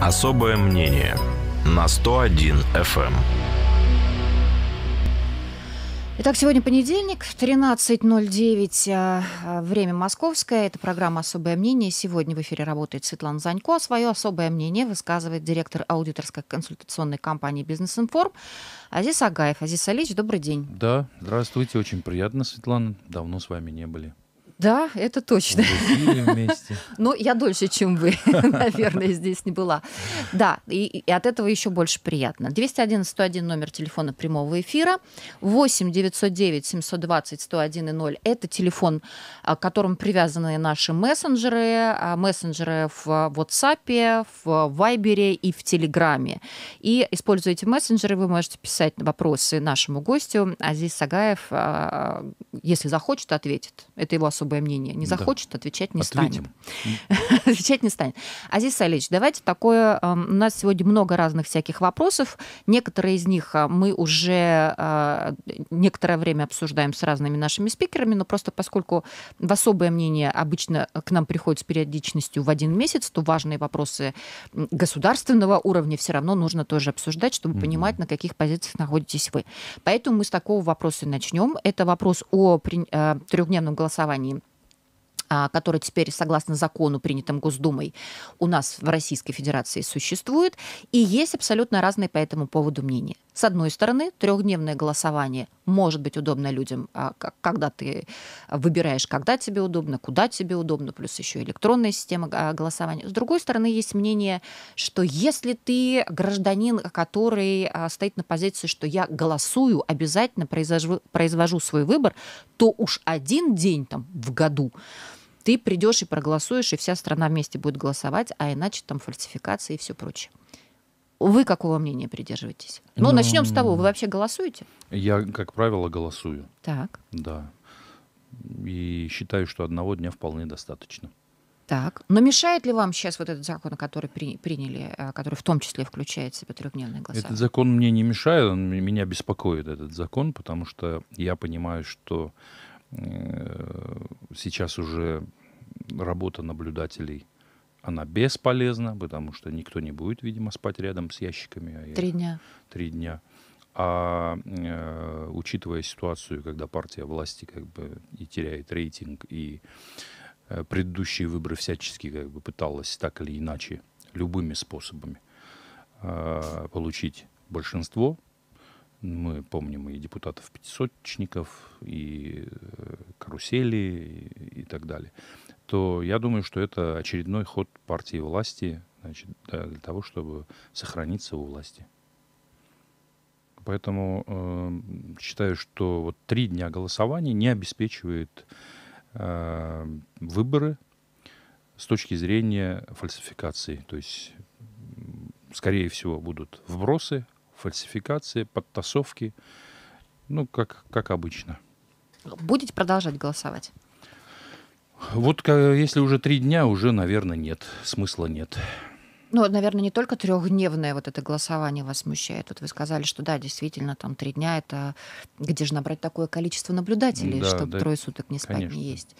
Особое мнение на 101 FM. Эм. Итак, сегодня понедельник, 13.09, э, э, время московское. Это программа «Особое мнение». Сегодня в эфире работает Светлана Занько. А свое особое мнение высказывает директор аудиторской консультационной компании «Бизнес-информ» Азиз Агаев. Азиз Алич, добрый день. Да, здравствуйте. Очень приятно, Светлана. Давно с вами не были. Да, это точно. вместе. Ну, я дольше, чем вы, наверное, здесь не была. Да, и, и от этого еще больше приятно. 211-101 номер телефона прямого эфира. 8 909 720 101 0 это телефон, а, к которому привязаны наши мессенджеры, а, мессенджеры в WhatsApp, в Viber и в Телеграме. И используя эти мессенджеры, вы можете писать вопросы нашему гостю. Азиз Сагаев, а, если захочет, ответит. Это его особо особое мнение. Не захочет, отвечать не Ответим. станет. отвечать не станет. Азиз Салич, давайте такое... Эм, у нас сегодня много разных всяких вопросов. Некоторые из них э, мы уже э, некоторое время обсуждаем с разными нашими спикерами, но просто поскольку в особое мнение обычно к нам приходит с периодичностью в один месяц, то важные вопросы государственного уровня все равно нужно тоже обсуждать, чтобы mm-hmm. понимать, на каких позициях находитесь вы. Поэтому мы с такого вопроса начнем. Это вопрос о э, трехдневном голосовании а, который теперь, согласно закону, принятым Госдумой, у нас в Российской Федерации существует. И есть абсолютно разные по этому поводу мнения. С одной стороны, трехдневное голосование может быть удобно людям, а, когда ты выбираешь, когда тебе удобно, куда тебе удобно, плюс еще электронная система а, голосования. С другой стороны, есть мнение, что если ты гражданин, который стоит на позиции, что я голосую, обязательно произвожу, произвожу свой выбор, то уж один день там в году ты придешь и проголосуешь, и вся страна вместе будет голосовать, а иначе там фальсификации и все прочее. Вы какого мнения придерживаетесь? Ну, ну начнем с того, вы вообще голосуете? Я, как правило, голосую. Так. Да. И считаю, что одного дня вполне достаточно. Так. Но мешает ли вам сейчас вот этот закон, который при, приняли, а, который в том числе включает в себя трехдневное голосование? Этот закон мне не мешает, он меня беспокоит этот закон, потому что я понимаю, что э, сейчас уже работа наблюдателей, она бесполезна, потому что никто не будет, видимо, спать рядом с ящиками. А три дня. Три дня. А э, учитывая ситуацию, когда партия власти как бы и теряет рейтинг, и э, предыдущие выборы всячески как бы пыталась так или иначе любыми способами э, получить большинство, мы помним и депутатов-пятисотчников, и э, карусели, и, и так далее то я думаю, что это очередной ход партии власти значит, для того, чтобы сохраниться у власти. Поэтому э, считаю, что вот три дня голосования не обеспечивает э, выборы с точки зрения фальсификации. То есть, скорее всего, будут вбросы, фальсификации, подтасовки, ну, как, как обычно. Будете продолжать голосовать? Вот если уже три дня, уже, наверное, нет. Смысла нет. Ну, наверное, не только трехдневное вот это голосование вас смущает. Вот вы сказали, что да, действительно, там три дня это где же набрать такое количество наблюдателей, да, чтобы да, трое суток не спать, конечно. не есть.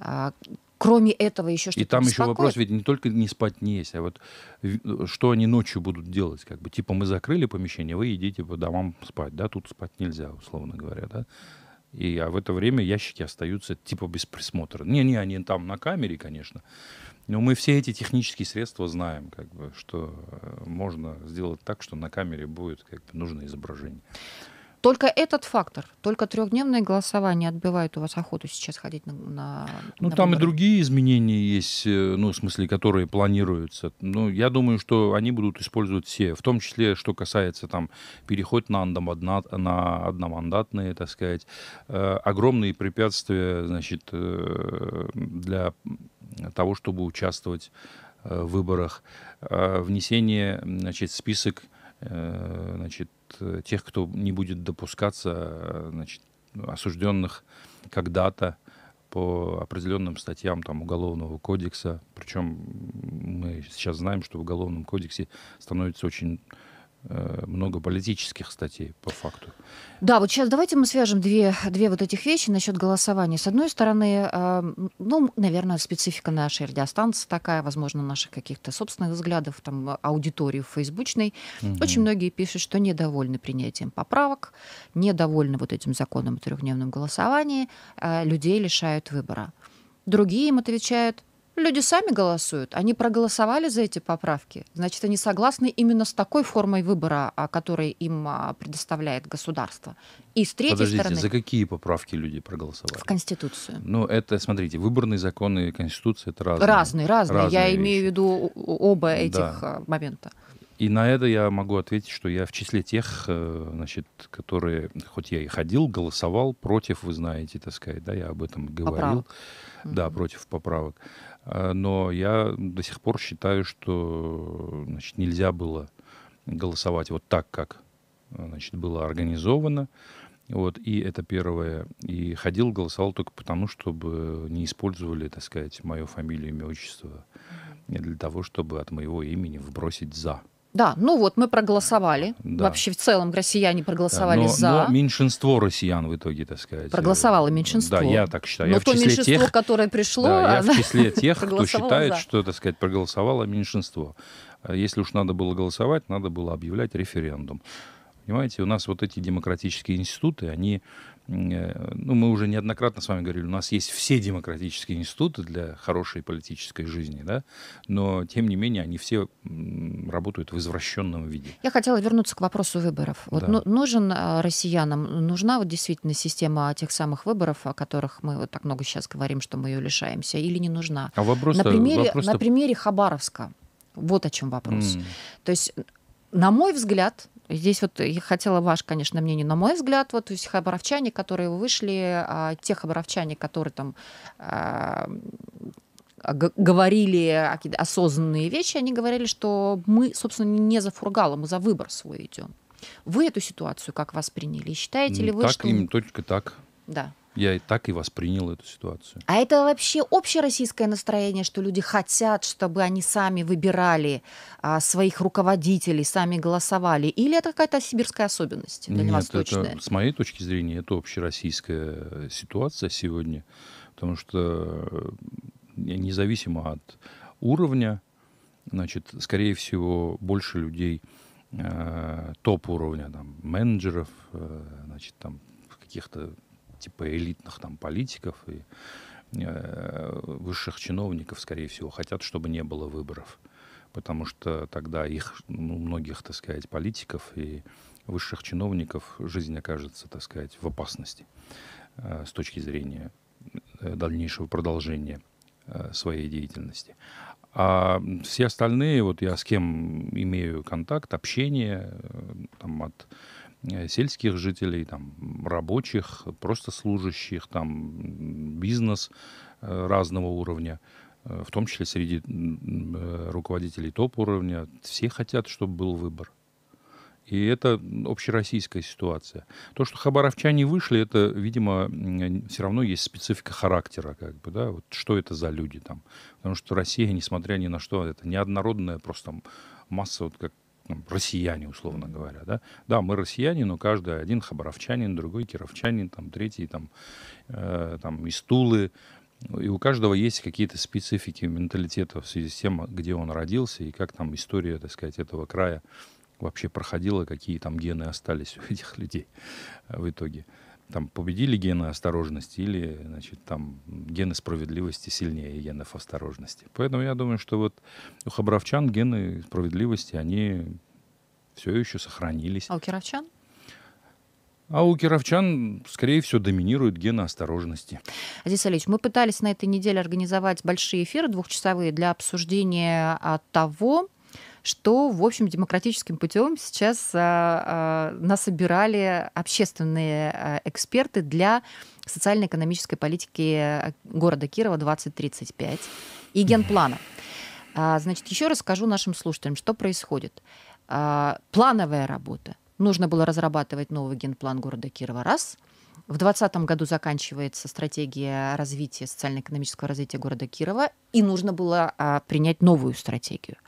А, кроме этого еще что-то. И там беспокоит. еще вопрос, ведь не только не спать, не есть, а вот что они ночью будут делать, как бы типа мы закрыли помещение, вы идите по домам спать, да, тут спать нельзя, условно говоря, да. И, а в это время ящики остаются типа без присмотра. Не-не, они там на камере, конечно. Но мы все эти технические средства знаем, как бы, что э, можно сделать так, что на камере будет как бы, нужное изображение. Только этот фактор, только трехдневное голосование отбивает у вас охоту сейчас ходить на... на ну, на там выборы. и другие изменения есть, э, ну, в смысле, которые планируются. Ну, я думаю, что они будут использовать все, в том числе, что касается там переход на, одно, на одномандатные, так сказать, э, огромные препятствия, значит, э, для того, чтобы участвовать э, в выборах, э, внесение, значит, список Э, значит, тех, кто не будет допускаться, значит, осужденных когда-то по определенным статьям там, Уголовного кодекса. Причем мы сейчас знаем, что в Уголовном кодексе становится очень Э, много политических статей по факту. Да, вот сейчас давайте мы свяжем две, две вот этих вещи насчет голосования. С одной стороны, э, ну, наверное, специфика нашей радиостанции такая, возможно, наших каких-то собственных взглядов, там, аудитории фейсбучной. Угу. Очень многие пишут, что недовольны принятием поправок, недовольны вот этим законом о трехдневном голосовании, э, людей лишают выбора. Другие им отвечают, Люди сами голосуют. Они проголосовали за эти поправки. Значит, они согласны именно с такой формой выбора, о а, которой им а, предоставляет государство. И с третьей Подождите, стороны... за какие поправки люди проголосовали? В Конституцию. Ну, это, смотрите, выборные законы и Конституция — это разные. Разные, разные. разные я вещи. имею в виду оба этих да. момента. И на это я могу ответить, что я в числе тех, э, значит, которые, хоть я и ходил, голосовал против, вы знаете, так сказать, да, я об этом говорил, Поправ. да, против поправок. А, но я до сих пор считаю, что значит, нельзя было голосовать вот так, как значит, было организовано. Вот, и это первое. И ходил, голосовал только потому, чтобы не использовали, так сказать, мою фамилию, имя, отчество для того, чтобы от моего имени вбросить «за». Да, ну вот мы проголосовали. Да. Вообще в целом россияне проголосовали да, но, за. Но меньшинство россиян в итоге, так сказать. Проголосовало э, меньшинство. Да, я так считаю. Но я то меньшинство, тех, которое пришло... Да, я в числе тех, кто считает, за. что, так сказать, проголосовало меньшинство. Э, если уж надо было голосовать, надо было объявлять референдум. Понимаете, у нас вот эти демократические институты, они, э, ну, мы уже неоднократно с вами говорили, у нас есть все демократические институты для хорошей политической жизни, да, но, тем не менее, они все работают в извращенном виде. Я хотела вернуться к вопросу выборов. Вот да. ну, нужен а, россиянам, нужна вот действительно система тех самых выборов, о которых мы вот так много сейчас говорим, что мы ее лишаемся, или не нужна? А вопрос на примере, на примере Хабаровска. Вот о чем вопрос. Mm. То есть на мой взгляд, Здесь вот я хотела ваш, конечно, мнение, на мой взгляд, вот то есть, хабаровчане, которые вышли, а, тех хабаровчане, которые там а, а говорили какие-то осознанные вещи, они говорили, что мы, собственно, не за фургала, мы за выбор свой идем. Вы эту ситуацию как восприняли? Считаете ли вы, так, что... им только так да. Я и так и воспринял эту ситуацию. А это вообще общероссийское настроение, что люди хотят, чтобы они сами выбирали а, своих руководителей, сами голосовали? Или это какая-то сибирская особенность дальневосточная? Нет, это, с моей точки зрения, это общероссийская э, ситуация сегодня, потому что э, независимо от уровня, значит, скорее всего, больше людей э, топ-уровня, там, менеджеров, э, значит, там, каких-то типа элитных там политиков и э, высших чиновников, скорее всего, хотят, чтобы не было выборов. Потому что тогда их, ну, многих, так сказать, политиков и высших чиновников жизнь окажется, так сказать, в опасности э, с точки зрения э, дальнейшего продолжения э, своей деятельности. А все остальные, вот я с кем имею контакт, общение, э, там, от Э, сельских жителей, там, рабочих, просто служащих, там, бизнес э, разного уровня, э, в том числе среди руководителей топ-уровня. Все хотят, чтобы был выбор. И это общероссийская ситуация. То, что хабаровчане вышли, это, видимо, все равно есть специфика характера, как бы, да, вот что это за люди там. Потому что Россия, несмотря ни на что, это неоднородная просто масса, вот как россияне, условно говоря, да. Да, мы россияне, но каждый один хабаровчанин, другой кировчанин, там, третий, там, э, там, из Тулы. И у каждого есть какие-то специфики менталитета в связи с тем, где он родился и как там история, так сказать, этого края вообще проходила, какие там гены остались у этих людей э, в итоге там победили гены осторожности или, значит, там гены справедливости сильнее генов осторожности. Поэтому я думаю, что вот у хабаровчан гены справедливости, они все еще сохранились. А у кировчан? А у кировчан, скорее всего, доминируют гены осторожности. Азиз Алич, мы пытались на этой неделе организовать большие эфиры двухчасовые для обсуждения а, того, что, в общем, демократическим путем сейчас а, а, насобирали общественные а, эксперты для социально-экономической политики э, города Кирова 2035 и генплана. А, значит, еще раз скажу нашим слушателям, что происходит. А, плановая работа. Нужно было разрабатывать новый генплан города Кирова раз – в 2020 году заканчивается стратегия развития, социально-экономического развития города Кирова, и нужно было а, принять новую стратегию.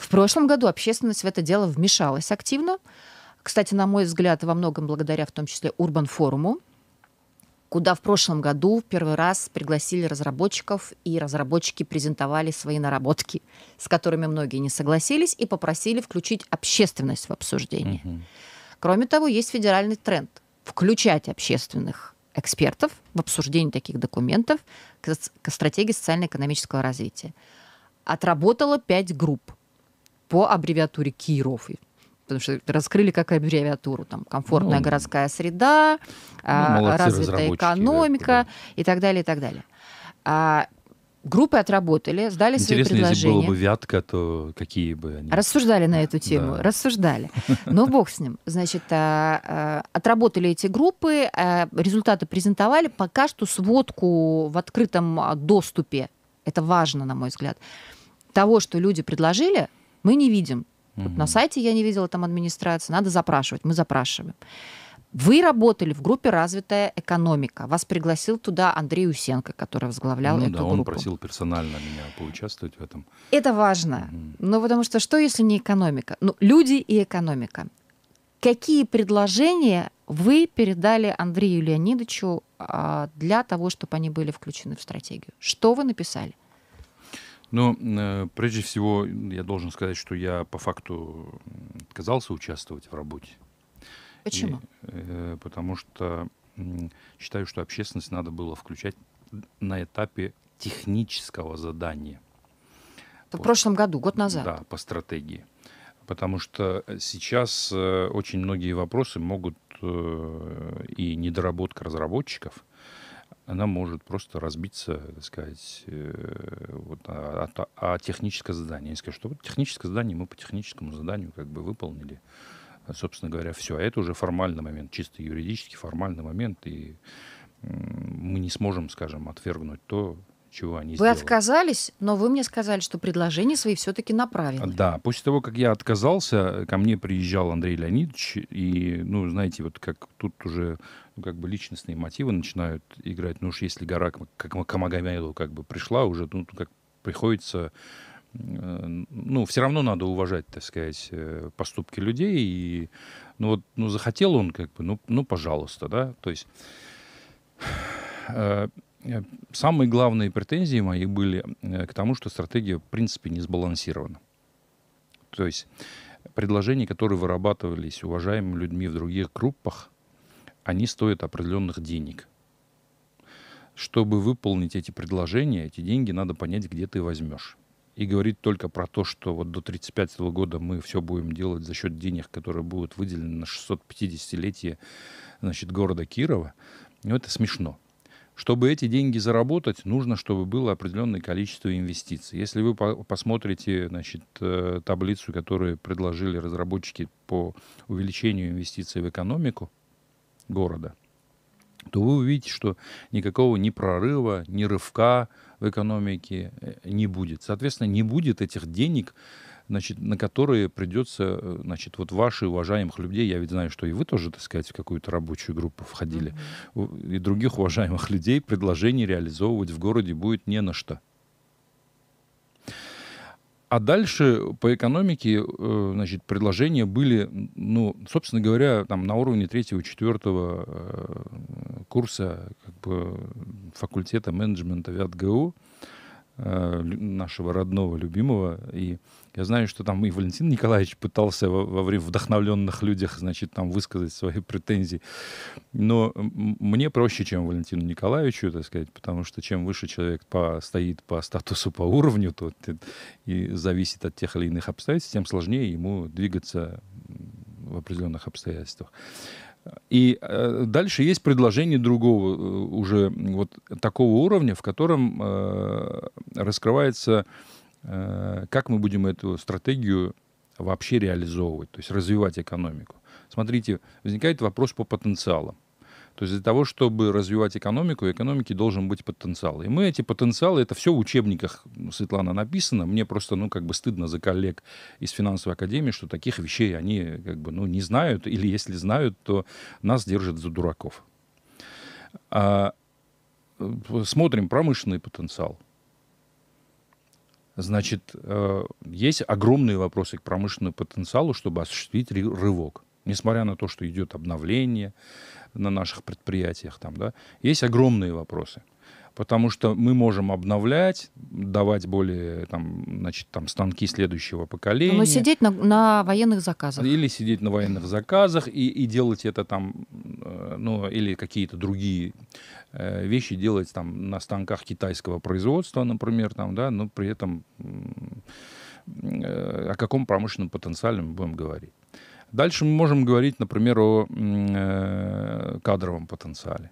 В прошлом году общественность в это дело вмешалась активно. Кстати, на мой взгляд, во многом благодаря в том числе Урбан Форуму, куда в прошлом году в первый раз пригласили разработчиков, и разработчики презентовали свои наработки, с которыми многие не согласились, и попросили включить общественность в обсуждение. Угу. Кроме того, есть федеральный тренд включать общественных экспертов в обсуждение таких документов к, к стратегии социально-экономического развития. Отработало пять групп – по аббревиатуре Киров потому что раскрыли как аббревиатуру, там, комфортная ну, городская среда, ну, а, развитая экономика да, и так далее, и так далее. А, группы отработали, сдали Интересно, свои предложения. если было бы вятка, то какие бы они... Рассуждали на эту тему, да. рассуждали. Но бог с ним. Значит, а, а, отработали эти группы, а, результаты презентовали, пока что сводку в открытом доступе, это важно, на мой взгляд, того, что люди предложили, мы не видим. Угу. Вот на сайте я не видела там администрации, надо запрашивать, мы запрашиваем. Вы работали в группе «Развитая экономика». Вас пригласил туда Андрей Усенко, который возглавлял ну, эту да, группу. он просил персонально меня поучаствовать в этом. Это важно. mm Ну, потому что что, если не экономика? Ну, люди и экономика. Какие предложения вы передали Андрею Леонидовичу а, для того, чтобы они были включены в стратегию? Что вы написали? Но э, прежде всего я должен сказать, что я по факту отказался участвовать в работе. Почему? И, э, потому что считаю, что общественность надо было включать на этапе технического задания. Это по, в прошлом году, год назад. Да, по стратегии. Потому что э, сейчас очень многие вопросы могут и недоработка разработчиков – она может просто разбиться, так сказать, э, вот, о, о, о техническое задание. Они скажут, что вот техническое задание мы по техническому заданию как бы выполнили, а, собственно говоря, все. А это уже формальный момент, чисто юридически формальный момент, и мы не сможем, скажем, отвергнуть то, чего они Вы сделали. отказались, но вы мне сказали, что предложение свои все-таки направили. Да, после того, как я отказался, ко мне приезжал Андрей Леонидович, и, ну, знаете, вот как тут уже ну, как бы личностные мотивы начинают играть. Ну уж если гора как Камагомедову как бы пришла уже, ну, как приходится э, ну, все равно надо уважать, так сказать, э, поступки людей. И, ну, вот, ну, захотел он, как бы, ну, ну, пожалуйста, да. То есть э, Э, самые главные претензии мои были э, к тому, что стратегия в принципе не сбалансирована. То есть предложения, которые вырабатывались уважаемыми людьми в других группах, они стоят определенных денег. Чтобы выполнить эти предложения, эти деньги надо понять, где ты возьмешь. И говорить только про то, что вот до 35 -го года мы все будем делать за счет денег, которые будут выделены на 650-летие значит, города Кирова, ну это смешно. Чтобы эти деньги заработать, нужно, чтобы было определенное количество инвестиций. Если вы посмотрите значит, э, таблицу, которую предложили разработчики по увеличению инвестиций в экономику города, то вы увидите, что никакого ни прорыва, ни рывка в экономике э, не будет. Соответственно, не будет этих денег, значит, на которые придется, э, значит, вот ваши уважаемых людей, я ведь знаю, что и вы тоже, так сказать, в какую-то рабочую группу входили, mm-hmm. и других уважаемых людей предложений реализовывать в городе будет не на что. А дальше по экономике, э, значит, предложения были, ну, собственно говоря, там на уровне третьего, четвертого э, курса как бы, факультета менеджмента ВятГУ. ГУ Э, нашего родного, любимого. И я знаю, что там и Валентин Николаевич пытался во, время вдохновленных людях, значит, там высказать свои претензии. Но мне проще, чем Валентину Николаевичу, так сказать, потому что чем выше человек по, стоит по статусу, по уровню, то и зависит от тех или иных обстоятельств, тем сложнее ему двигаться в определенных обстоятельствах. И э, дальше есть предложение другого э, уже вот такого уровня, в котором э, раскрывается, э, как мы будем эту стратегию вообще реализовывать, то есть развивать экономику. Смотрите, возникает вопрос по потенциалам. То есть для того, чтобы развивать экономику, у экономики должен быть потенциал. И мы эти потенциалы, это все в учебниках, Светлана, написано. Мне просто, ну, как бы стыдно за коллег из финансовой академии, что таких вещей они, как бы, ну, не знают. Или если знают, то нас держат за дураков. А, э, смотрим промышленный потенциал. Значит, э, есть огромные вопросы к промышленному потенциалу, чтобы осуществить рывок. Несмотря на то, что идет обновление, на наших предприятиях. Там, да, есть огромные вопросы. Потому что мы можем обновлять, давать более там, значит, там, станки следующего поколения. Но сидеть на, на военных заказах. Или сидеть на военных заказах и, и делать это там, э, ну, или какие-то другие э, вещи делать там на станках китайского производства, например, там, да, но при этом э, о каком промышленном потенциале мы будем говорить. Дальше мы можем говорить, например, о э, кадровом потенциале.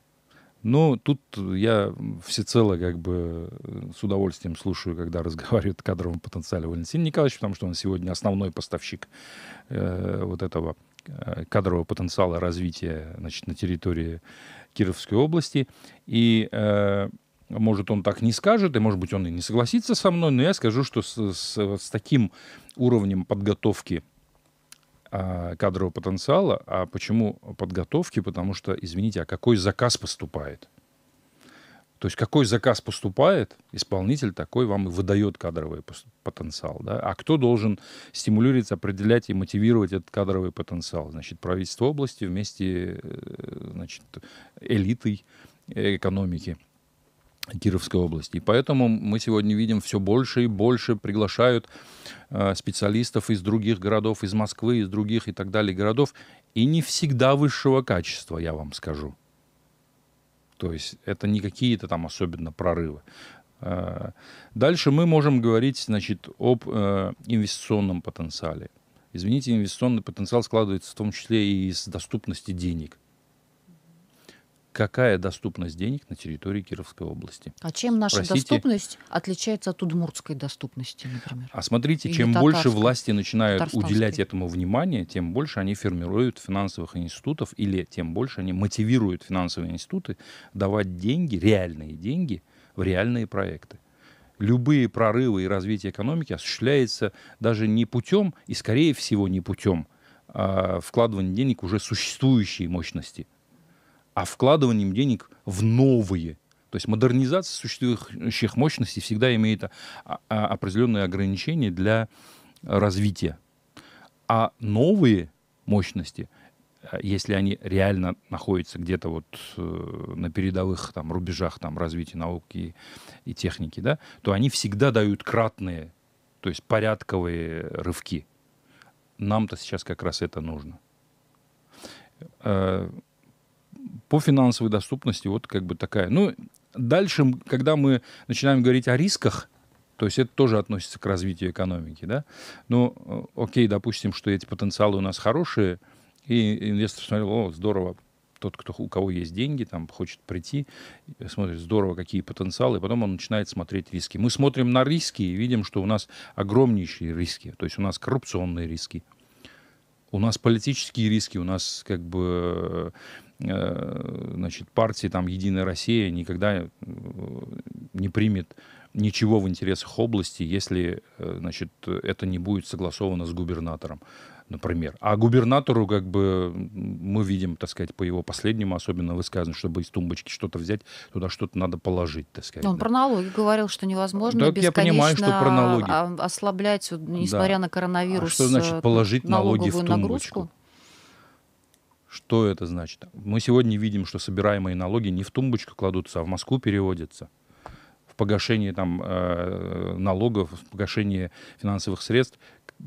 Но ну, тут я всецело как бы э, с удовольствием слушаю, когда разговаривает о кадровом потенциале Валентин Николаевич, потому что он сегодня основной поставщик э, вот этого э, кадрового потенциала развития значит, на территории Кировской области. И э, может, он так не скажет, и, может быть, он и не согласится со мной, но я скажу, что с, с, с таким уровнем подготовки а, кадрового потенциала. А почему подготовки? Потому что, извините, а какой заказ поступает? То есть какой заказ поступает, исполнитель такой вам и выдает кадровый потенциал. Да? А кто должен стимулировать, определять и мотивировать этот кадровый потенциал? Значит, правительство области вместе э, значит, элитой э, экономики – Кировской области. И поэтому мы сегодня видим все больше и больше приглашают э, специалистов из других городов, из Москвы, из других и так далее городов. И не всегда высшего качества, я вам скажу. То есть это не какие-то там особенно прорывы. Э, дальше мы можем говорить значит, об э, инвестиционном потенциале. Извините, инвестиционный потенциал складывается в том числе и из доступности денег – какая доступность денег на территории Кировской области. А чем наша Простите, доступность отличается от удмуртской доступности, например? А смотрите, Или чем больше власти начинают уделять этому внимание, тем больше они формируют финансовых институтов или тем больше они мотивируют финансовые институты давать деньги, реальные деньги, в реальные проекты любые прорывы и развитие экономики осуществляется даже не путем, и скорее всего не путем а вкладывания денег уже существующие мощности – а вкладыванием денег в новые. То есть модернизация существующих мощностей всегда имеет а, а, определенные ограничения для развития. А новые мощности, э, если они реально находятся где-то вот э, на передовых там, рубежах там, развития науки и, техники, да, то они всегда дают кратные, то есть порядковые рывки. Нам-то сейчас как раз это нужно э, по финансовой доступности вот как бы такая. Ну, дальше, когда мы начинаем говорить о рисках, то есть это тоже относится к развитию экономики, да? Ну, э, окей, допустим, что эти потенциалы у нас хорошие, и инвестор смотрел, о, здорово, тот, кто, у кого есть деньги, там, хочет прийти, смотрит, здорово, какие потенциалы, и потом он начинает смотреть риски. Мы смотрим на риски и видим, что у нас огромнейшие риски, то есть у нас коррупционные риски, у нас политические риски, у нас как бы Э, значит, партии там «Единая Россия» никогда э, не примет ничего в интересах области, если э, значит, это не будет согласовано с губернатором, например. А губернатору, как бы, мы видим, так сказать, по его последнему особенно высказано, чтобы из тумбочки что-то взять, туда что-то надо положить, так сказать. Он да. про налоги говорил, что невозможно так бесконечно я понимаю, что про налоги. ослаблять, несмотря да. на коронавирус, а что значит положить налоги в тумбочку? Нагрузку? Что это значит? Мы сегодня видим, что собираемые налоги не в тумбочку кладутся, а в Москву переводятся. В погашение там, э, налогов, в погашение финансовых средств,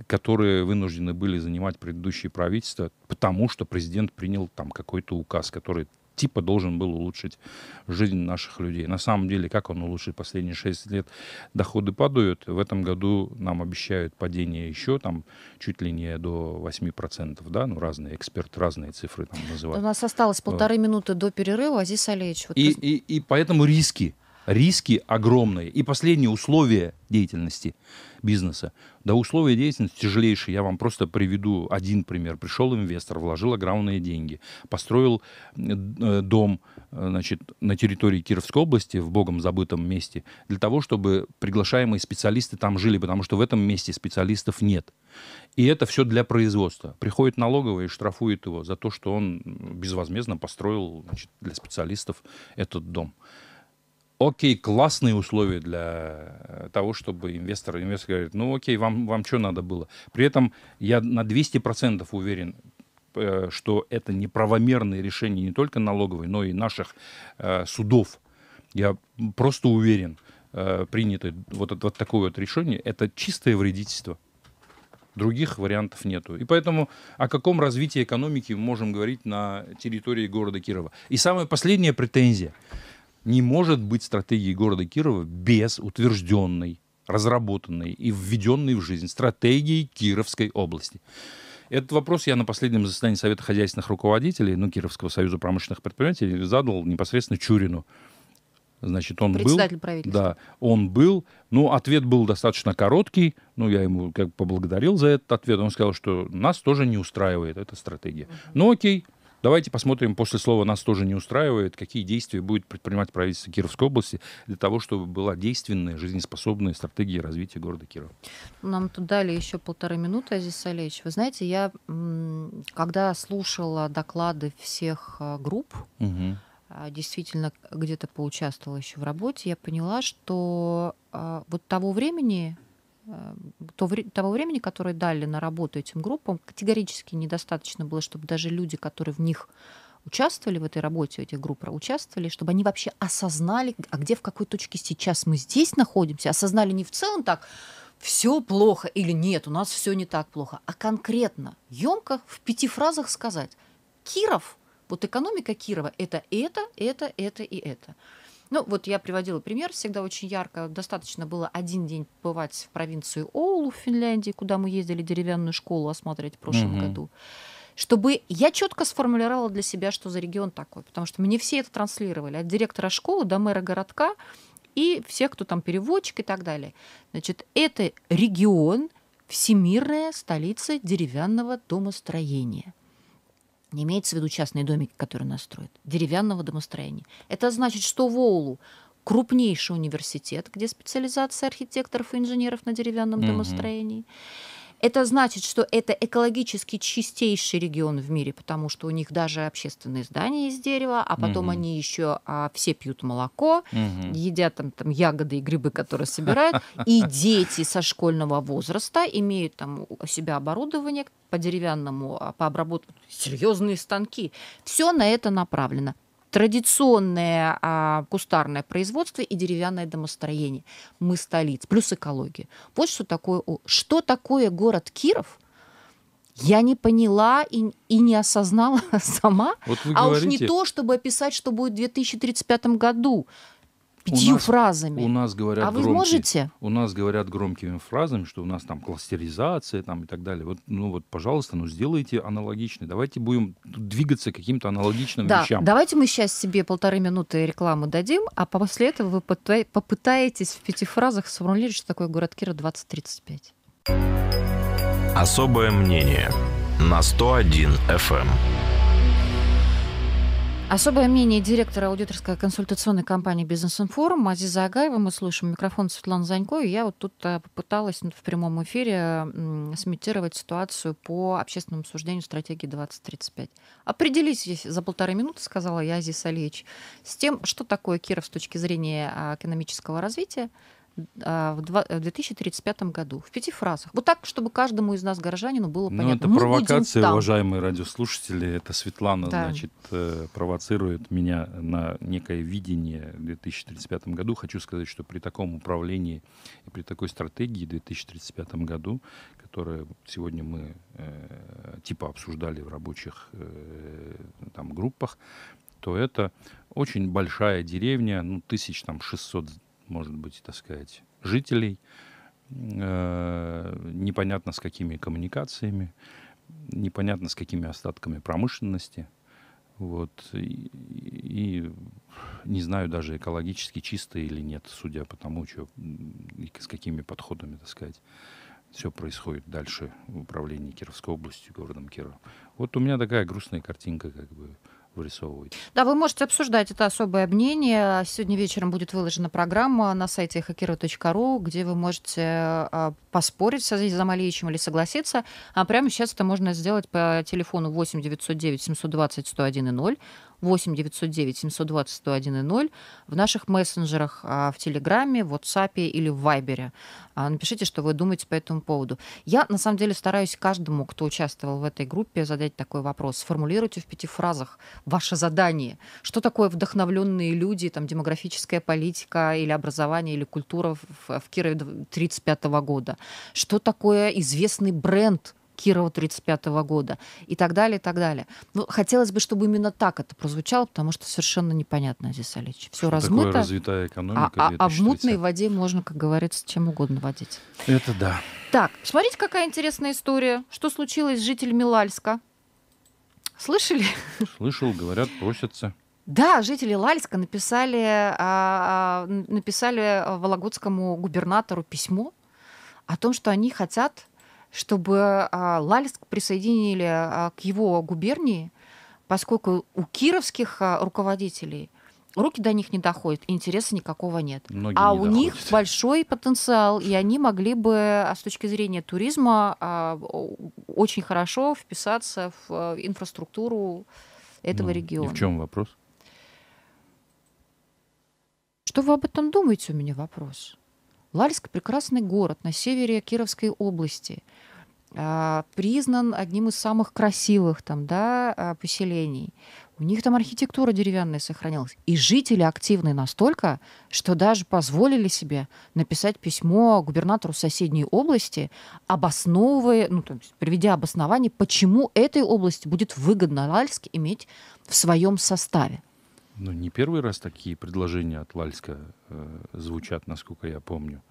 которые вынуждены были занимать предыдущие правительства, потому что президент принял там какой-то указ, который типа должен был улучшить жизнь наших людей. На самом деле, как он улучшит последние 6 лет? Доходы падают. В этом году нам обещают падение еще там чуть ли не до 8%. Да? Ну, разные эксперты разные цифры там называют. У нас осталось э. полторы минуты до перерыва, Азиз Алеевич. Вот и, вы... и, и поэтому риски риски огромные. И последние условия деятельности бизнеса. Да, условия деятельности тяжелейшие. Я вам просто приведу один пример. Пришел инвестор, вложил огромные деньги, построил э, э, дом э, значит, на территории Кировской области, в богом забытом месте, для того, чтобы приглашаемые специалисты там жили, потому что в этом месте специалистов нет. И это все для производства. Приходит налоговая и штрафует его за то, что он безвозмездно построил значит, для специалистов этот дом окей, классные условия для э, того, чтобы инвестор, инвестор говорит, ну окей, вам, вам что надо было. При этом я на 200% уверен, э, что это неправомерные решения не только налоговой, но и наших э, судов. Я просто уверен, э, принято вот, вот такое вот решение, это чистое вредительство. Других вариантов нету. И поэтому о каком развитии экономики мы можем говорить на территории города Кирова. И самая последняя претензия – не может быть стратегии города Кирова без утвержденной, разработанной и введенной в жизнь стратегии Кировской области. Этот вопрос я на последнем заседании Совета хозяйственных руководителей, ну, Кировского союза промышленных предприятий, задал непосредственно Чурину. Значит, он Председатель был. правительства. Да, он был. Ну, ответ был достаточно короткий. Ну, я ему как поблагодарил за этот ответ. Он сказал, что нас тоже не устраивает эта стратегия. Угу. Ну, окей, Давайте посмотрим, после слова «нас тоже не устраивает», какие действия будет предпринимать правительство Кировской области для того, чтобы была действенная, жизнеспособная стратегия развития города Кирова. Нам тут дали еще полторы минуты, Азиз Олеевич. Вы знаете, я, когда слушала доклады всех э, групп, угу. действительно где-то поучаствовала еще в работе, я поняла, что а, вот того времени, Эм, то того времени, которое дали на работу этим группам, категорически недостаточно было, чтобы даже люди, которые в них участвовали в этой работе, этих групп участвовали, чтобы они вообще осознали, а где, в какой точке сейчас мы здесь находимся, осознали не в целом так, все плохо или нет, у нас все не так плохо, а конкретно, емко в пяти фразах сказать, Киров, вот экономика Кирова – это это, это, это и это. Ну, вот я приводила пример всегда очень ярко. Достаточно было один день побывать в провинцию Оулу в Финляндии, куда мы ездили деревянную школу осматривать в прошлом mm-hmm. году чтобы я четко сформулировала для себя, что за регион такой, потому что мне все это транслировали, от директора школы до мэра городка и всех, кто там переводчик и так далее. Значит, это регион, всемирная столица деревянного домостроения. Не имеется в виду частные домики, которые она строит, деревянного домостроения. Это значит, что Воулу крупнейший университет, где специализация архитекторов и инженеров на деревянном mm-hmm. домостроении. Это значит, что это экологически чистейший регион в мире, потому что у них даже общественные здания из дерева, а потом угу. они еще а, все пьют молоко, угу. едят там, там ягоды и грибы, которые собирают, и дети со школьного возраста имеют там у себя оборудование по деревянному, а, по обработке, серьезные станки. Все на это направлено традиционное а, кустарное производство и деревянное домостроение. Мы столиц плюс экология. Вот что такое, что такое город Киров, я не поняла и, и не осознала сама. Вот а говорите... уж не то, чтобы описать, что будет в 2035 году пятью у нас, фразами. У нас говорят а вы громкие, можете? У нас говорят громкими фразами, что у нас там кластеризация там, и так далее. Вот, ну вот, пожалуйста, ну сделайте аналогичный. Давайте будем двигаться к каким-то аналогичным да, вещам. Давайте мы сейчас себе полторы минуты рекламу дадим, а после этого вы попытаетесь в пяти фразах сформулировать, что такое город Кира 2035. Особое мнение на 101 FM. Особое мнение директора аудиторской консультационной компании «Бизнес-информ» Азиза Агаева мы слышим. Микрофон Светлана Занько. И я вот тут э, попыталась в прямом эфире сымитировать ситуацию по общественному обсуждению стратегии 2035. Определись здесь за полторы минуты, сказала я, Азиз Алиевич, с тем, что такое Киров с точки зрения а, экономического развития, а, в 2035 э, году. В пяти фразах. Вот так, чтобы каждому из нас, горожанину, было ну, понятно. Ну, это Мы провокация, уважаемые радиослушатели. Это Светлана, да. значит, э, провоцирует меня на некое видение в 2035 году. Хочу сказать, что при таком управлении и при такой стратегии в 2035 году, которое сегодня мы э, типа обсуждали в рабочих э, там группах, то это очень большая деревня, ну, тысяч там 600 может быть, так сказать, жителей, э, непонятно с какими коммуникациями, непонятно с какими остатками промышленности, вот, и, и не знаю даже, экологически чисто или нет, судя по тому, что, и с какими подходами, так сказать, все происходит дальше в управлении Кировской областью, городом Киров. Вот у меня такая грустная картинка, как бы, вырисовывает. Да, вы можете обсуждать это особое мнение. Сегодня вечером будет выложена программа на сайте hackera.ru, где вы можете а, поспорить с Азизом Алиевичем или согласиться. А прямо сейчас это можно сделать по телефону 8 909 720 101 0, 8 909 720 101 0 в наших мессенджерах, а, в Телеграме, в WhatsApp или в Вайбере. А, напишите, что вы думаете по этому поводу. Я, на самом деле, стараюсь каждому, кто участвовал в этой группе, задать такой вопрос. Сформулируйте в пяти фразах ваше задание. Что такое вдохновленные люди, там, демографическая политика или образование, или культура в, в Кирове 1935 года? Что такое известный бренд – Кирова 1935 года и так далее, и так далее. Ну, хотелось бы, чтобы именно так это прозвучало, потому что совершенно непонятно здесь, Алич, Все что размыто. Такое развитая экономика. А, а, а в мутной воде можно, как говорится, чем угодно водить. Это да. Так, смотрите, какая интересная история. Что случилось с жителем Милальска? Слышали? Слышал, говорят, просятся. Да, жители Лальска написали, а, а, написали э, Вологодскому губернатору письмо о том, что они хотят чтобы а, Лальск присоединили а, к его губернии, поскольку у кировских а, руководителей руки до них не доходят, интереса никакого нет. Многие а не у доходят. них большой потенциал, и они могли бы с точки зрения туризма очень хорошо вписаться в инфраструктуру этого ну, региона. И в чем вопрос? Что вы об этом думаете, у меня вопрос. Лальск – прекрасный город на севере Кировской области, а, признан одним из самых красивых там, да, а, поселений. У них там архитектура деревянная сохранилась. И жители активны настолько, что даже позволили себе написать письмо губернатору соседней области, обосновывая, ну, то есть приведя обоснование, почему этой области будет выгодно Лальск иметь в своем составе ну, не первый раз такие предложения от Вальска э, звучат, насколько я помню.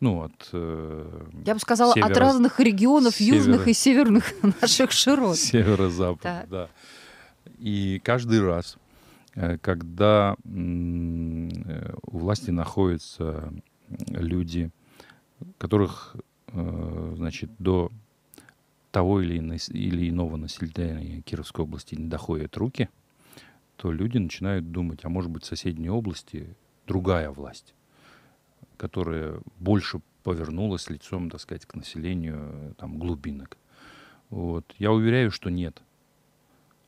Ну, от... Э, я бы сказала, севера, от разных регионов севера, южных и северных наших широт. Северо-запад, да. да. И каждый раз, э, когда э, у власти находятся люди, которых, э, значит, до того или, иной, или иного населения Кировской области не доходят руки – то люди начинают думать, а может быть в соседней области другая власть, которая больше повернулась лицом, так сказать, к населению там, глубинок. Вот. Я уверяю, что нет.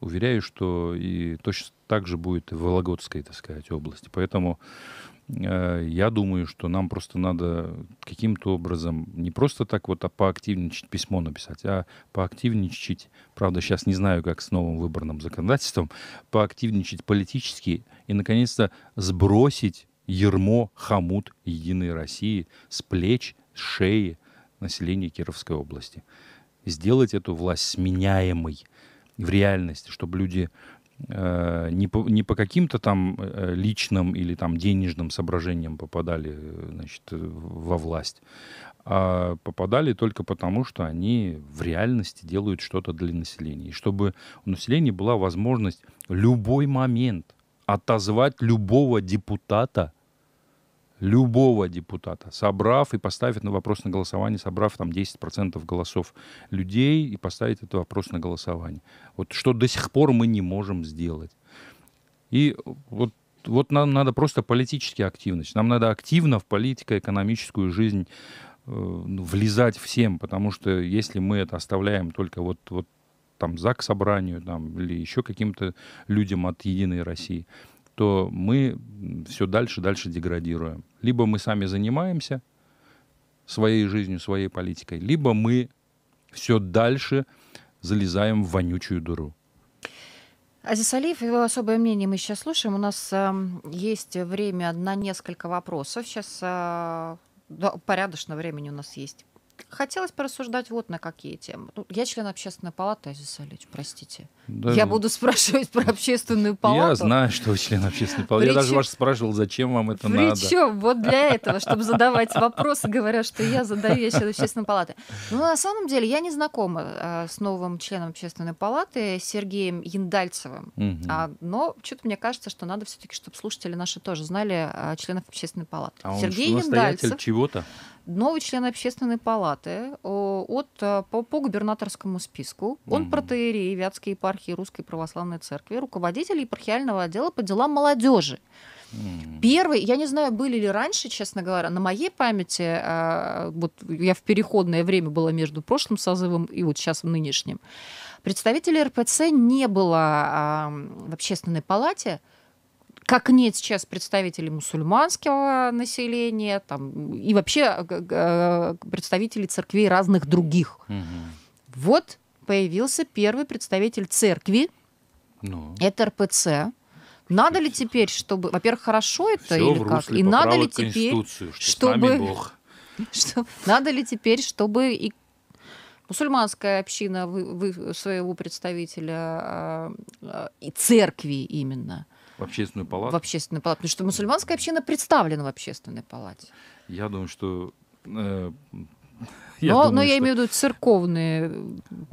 Уверяю, что и точно так же будет и в Вологодской, так сказать, области. Поэтому Э, я думаю, что нам просто надо каким-то образом не просто так вот а поактивничать, письмо написать, а поактивничать, правда, сейчас не знаю, как с новым выборным законодательством, поактивничать политически и, наконец-то, сбросить ермо, хомут Единой России с плеч, с шеи населения Кировской области. Сделать эту власть сменяемой в реальности, чтобы люди Э, не по, не по каким-то там э, личным или там денежным соображениям попадали э, значит, во власть, а попадали только потому, что они в реальности делают что-то для населения. И чтобы у населения была возможность любой момент отозвать любого депутата – любого депутата, собрав и поставив на вопрос на голосование, собрав там 10% голосов людей и поставить этот вопрос на голосование. Вот что до сих пор мы не можем сделать. И вот вот нам надо просто политически активность. Нам надо активно в политико-экономическую жизнь э, влезать всем, потому что если мы это оставляем только вот, вот там ЗАГС собранию там, или еще каким-то людям от «Единой России», то мы все дальше дальше деградируем. Либо мы сами занимаемся своей жизнью, своей политикой, либо мы все дальше залезаем в вонючую дыру. Азиз Алиев, его особое мнение мы сейчас слушаем. У нас э, есть время на несколько вопросов. Сейчас э, порядочно времени у нас есть. Хотелось порассуждать вот на какие темы. Ну, я член общественной палаты, Азиз Салич, простите. Да, я ну. буду спрашивать про общественную палату. Я знаю, что вы член общественной палаты. Причем... Я даже вас спрашивал, зачем вам это Причем? надо. Причем вот для этого, чтобы задавать вопросы, говоря, что я задаю, я член общественной палаты. Ну на самом деле я не знакома э, с новым членом общественной палаты Сергеем Яндальцевым. Угу. Но что-то мне кажется, что надо все-таки, чтобы слушатели наши тоже знали а, членов общественной палаты. А он Сергей Яндальцев чего-то? новый член общественной палаты э, от, э, по, по губернаторскому списку. Он mm-hmm. протеерей Вятской епархии Русской Православной Церкви, руководитель епархиального отдела по делам молодежи. Mm-hmm. Первый, я не знаю, были ли раньше, честно говоря, на моей памяти, э, вот я в переходное время была между прошлым созывом и вот сейчас в нынешнем, представителей РПЦ не было в общественной палате, mm как нет сейчас представителей мусульманского населения там, и вообще э, э, представителей церквей разных других. Угу. Вот появился первый представитель церкви, ну. это РПЦ. Надо ли теперь, чтобы, во-первых, хорошо это Все или как? И надо ли теперь, что чтобы, что, надо ли теперь, чтобы и мусульманская община вы, вы своего представителя а, а, и церкви именно в общественную палату? В общественную палату. Потому что мусульманская община представлена в общественной палате. Я думаю, что... Э, я но, думаю, но я имею в виду церковные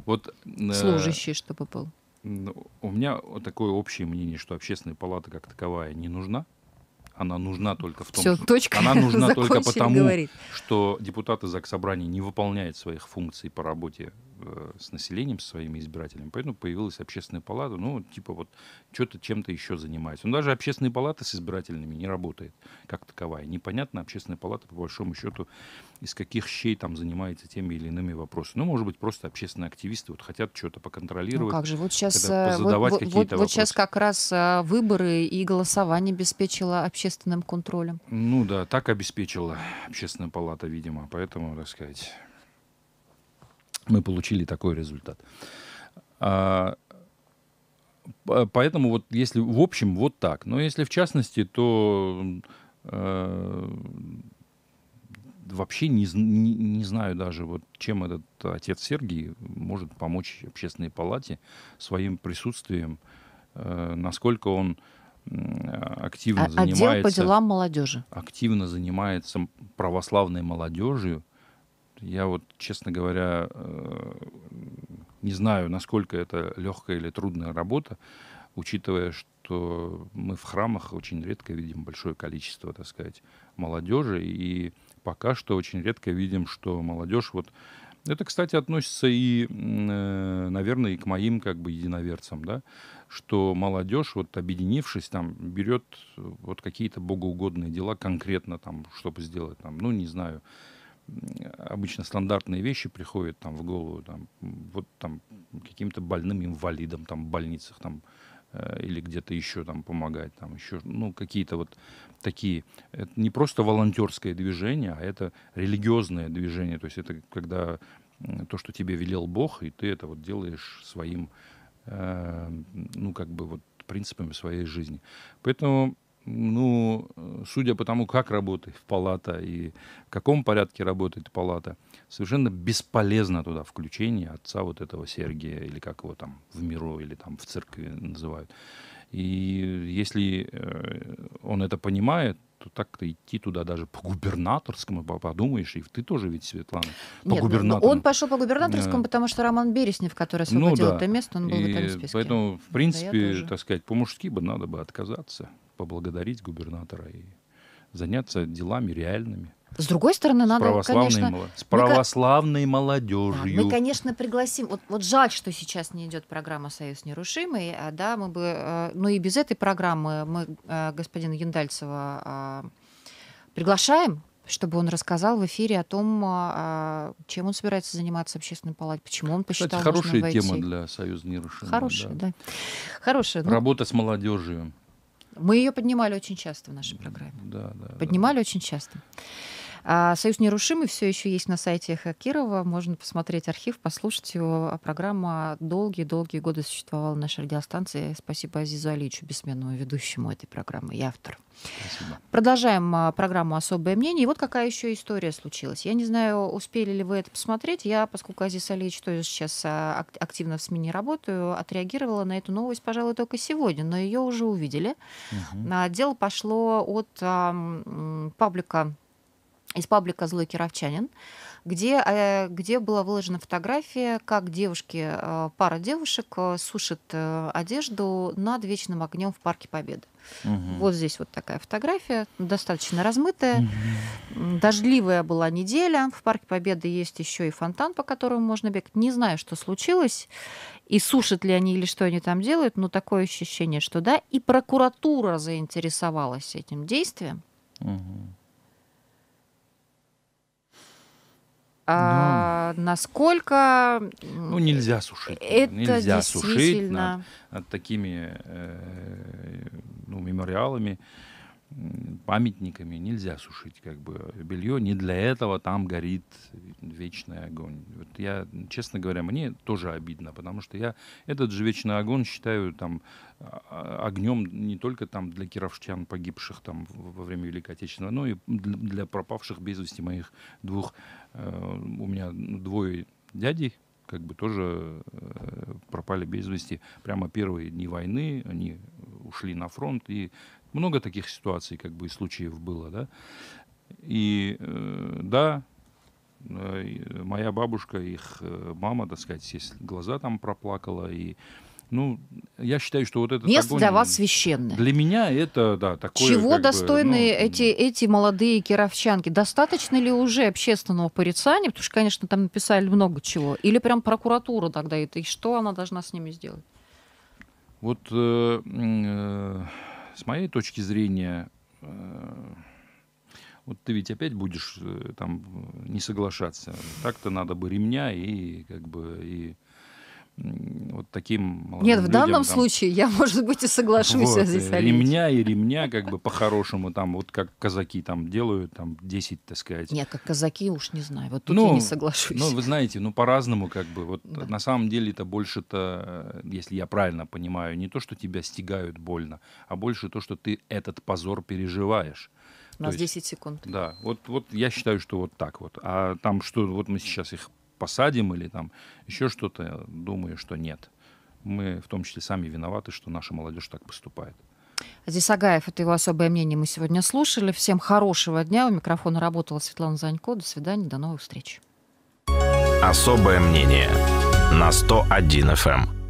вот, э, служащие, чтобы был. Ну, у меня такое общее мнение, что общественная палата как таковая не нужна. Она нужна только в том, Всё, что точка. она нужна только потому, говорить. что депутаты Заксобрания не выполняют своих функций по работе Э, с населением, со своими избирателями. Поэтому появилась общественная палата, ну, типа вот что-то чем-то еще занимается. Но ну, даже общественная палата с избирательными не работает как таковая. Непонятно, общественная палата, по большому счету, из каких щей там занимается теми или иными вопросами. Ну, может быть, просто общественные активисты вот хотят что-то ну, поконтролировать. Ну, как же, вот сейчас, э, вот, вот, вот, вот сейчас как раз э, выборы и голосование обеспечило общественным контролем. Ну да, так обеспечила общественная палата, видимо. Поэтому, так сказать мы получили такой результат. А, поэтому вот если в общем вот так, но если в частности, то э, вообще не, не, не знаю даже вот чем этот отец Сергий может помочь общественной палате своим присутствием, э, насколько он активно Отдел а занимается. Отдел по делам молодежи. Активно занимается православной молодежью я вот, честно говоря, э, не знаю, насколько это легкая или трудная работа, учитывая, что мы в храмах очень редко видим большое количество, так сказать, молодежи, и пока что очень редко видим, что молодежь вот это, кстати, относится и, э, наверное, и к моим как бы единоверцам, да, что молодежь, вот объединившись, там, берет вот какие-то богоугодные дела конкретно там, чтобы сделать, там, ну, не знаю, обычно стандартные вещи приходят там в голову, там, вот там каким-то больным инвалидом там в больницах там э, или где-то еще там помогать, там еще, ну, какие-то вот такие, это не просто волонтерское движение, а это религиозное движение, то есть это когда то, что тебе велел Бог, и ты это вот делаешь своим, э, ну, как бы вот принципами своей жизни. Поэтому ну, судя по тому, как работает палата и в каком порядке работает палата, совершенно бесполезно туда включение отца вот этого Сергия, или как его там в миру, или там в церкви называют. И если э, он это понимает, то так-то идти туда даже по губернаторскому, подумаешь, и ты тоже ведь, Светлана, по ну, ну, губернаторскому. Он пошел по губернаторскому, потому что Роман Береснев, который ну освободил ну, да. это место, он был и в этом списке. Поэтому, в принципе, да так сказать, по-мужски бы надо бы отказаться поблагодарить губернатора и заняться делами реальными. С другой стороны, надо, православной, конечно... С православной мы, молодежью. Да, мы, конечно, пригласим... Вот, вот жаль, что сейчас не идет программа «Союз нерушимый». А, да, мы бы... Э, Но ну и без этой программы мы э, господина Яндальцева а, приглашаем чтобы он рассказал в эфире о том, а, чем он собирается заниматься в общественной палате, почему он посчитал Кстати, хорошая тема для Союза нерушимых. Хорошая, да. да. Хорошая. Ну... Работа с молодежью. Мы ее поднимали очень часто в нашей программе. Да, да. Поднимали да. очень часто. А «Союз нерушимый» все еще есть на сайте Эхо Кирова. Можно посмотреть архив, послушать его. А программа долгие-долгие годы существовала в нашей радиостанции. Спасибо Азизу Аличу, бессменному ведущему этой программы и автору. Спасибо. Продолжаем а, программу «Особое мнение». И вот какая еще история случилась. Я не знаю, успели ли вы это посмотреть. Я, поскольку Азиз Алиевич тоже сейчас а, активно в СМИ не работаю, отреагировала на эту новость, пожалуй, только сегодня, но ее уже увидели. Угу. Дело пошло от э, паблика из паблика «Злой кировчанин», где, э, где была выложена фотография, как девушки, э, пара девушек э, сушит одежду над вечным огнем в Парке Победы. Угу. Вот здесь вот такая фотография, достаточно размытая. Угу. Дождливая была неделя. В Парке Победы есть еще и фонтан, по которому можно бегать. Не знаю, что случилось, и сушат ли они, или что они там делают, но такое ощущение, что да. И прокуратура заинтересовалась этим действием. Угу. А Но... Ну. насколько... Ну, нельзя сушить. Это нельзя действительно... сушить над, над такими э, ну, мемориалами памятниками нельзя сушить как бы белье, не для этого там горит вечный огонь. Вот я, честно говоря, мне тоже обидно, потому что я этот же вечный огонь считаю там а, а, огнем не только там для кировчан, погибших там во время Великой Отечественной, но и для пропавших без вести моих двух, э, у меня двое дядей, как бы тоже э, пропали без вести. Прямо первые дни войны они ушли на фронт, и много таких ситуаций, как бы, и случаев было, да. И э, да, э, моя бабушка, их э, мама, так сказать, есть глаза там проплакала, и ну, я считаю, что вот это место огонь, для вас священное. Для меня это, да, такое. Чего достойны бы, ну... эти эти молодые кировчанки? Достаточно ли уже общественного порицания, потому что, конечно, там написали много чего, или прям прокуратура тогда это и что она должна с ними сделать? Вот. Э, э, с моей точки зрения, э, вот ты ведь опять будешь э, там э, не соглашаться. Так-то надо бы ремня и как бы и вот таким молодым Нет, в данном там, случае я, может быть, и соглашусь вот, здесь. Э, ремня и ремня, как бы по-хорошему, там, вот как казаки там делают, там, 10, так сказать. Нет, как казаки уж не знаю, вот тут ну, я не соглашусь. Ну, вы знаете, ну, по-разному, как бы, вот да. на самом деле это больше-то, если я правильно понимаю, не то, что тебя стигают больно, а больше то, что ты этот позор переживаешь. У нас есть, 10 секунд. Да, вот, вот я считаю, что вот так вот. А там что, вот мы сейчас их посадим или там еще что-то, думаю, что нет. Мы в том числе сами виноваты, что наша молодежь так поступает. Здесь Агаев, это его особое мнение мы сегодня слушали. Всем хорошего дня. У микрофона работала Светлана Занько. До свидания, до новых встреч. Особое мнение на 101 FM.